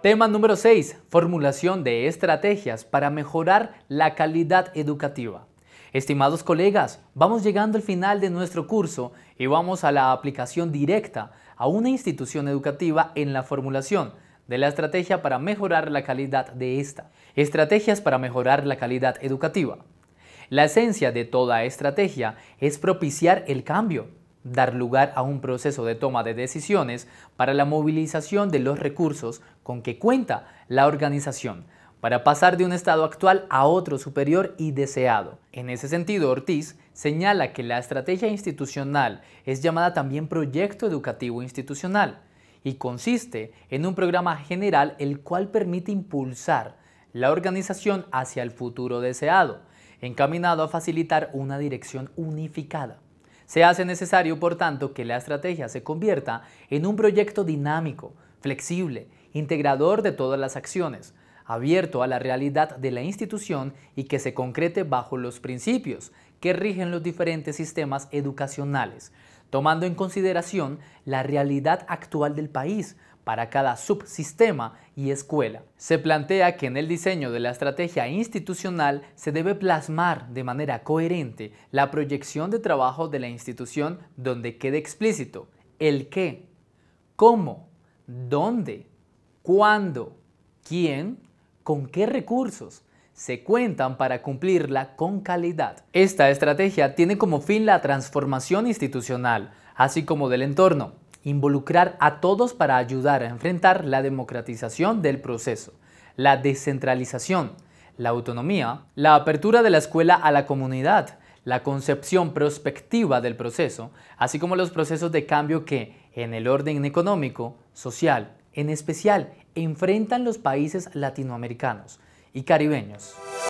Tema número 6. Formulación de estrategias para mejorar la calidad educativa. Estimados colegas, vamos llegando al final de nuestro curso y vamos a la aplicación directa a una institución educativa en la formulación de la estrategia para mejorar la calidad de esta. Estrategias para mejorar la calidad educativa. La esencia de toda estrategia es propiciar el cambio dar lugar a un proceso de toma de decisiones para la movilización de los recursos con que cuenta la organización para pasar de un estado actual a otro superior y deseado. En ese sentido, Ortiz señala que la estrategia institucional es llamada también proyecto educativo institucional y consiste en un programa general el cual permite impulsar la organización hacia el futuro deseado, encaminado a facilitar una dirección unificada. Se hace necesario, por tanto, que la estrategia se convierta en un proyecto dinámico, flexible, integrador de todas las acciones, abierto a la realidad de la institución y que se concrete bajo los principios que rigen los diferentes sistemas educacionales, tomando en consideración la realidad actual del país para cada subsistema y escuela. Se plantea que en el diseño de la estrategia institucional se debe plasmar de manera coherente la proyección de trabajo de la institución donde quede explícito el qué, cómo, dónde, cuándo, quién, con qué recursos, se cuentan para cumplirla con calidad. Esta estrategia tiene como fin la transformación institucional, así como del entorno, involucrar a todos para ayudar a enfrentar la democratización del proceso, la descentralización, la autonomía, la apertura de la escuela a la comunidad, la concepción prospectiva del proceso, así como los procesos de cambio que, en el orden económico, social, en especial, enfrentan los países latinoamericanos y caribeños.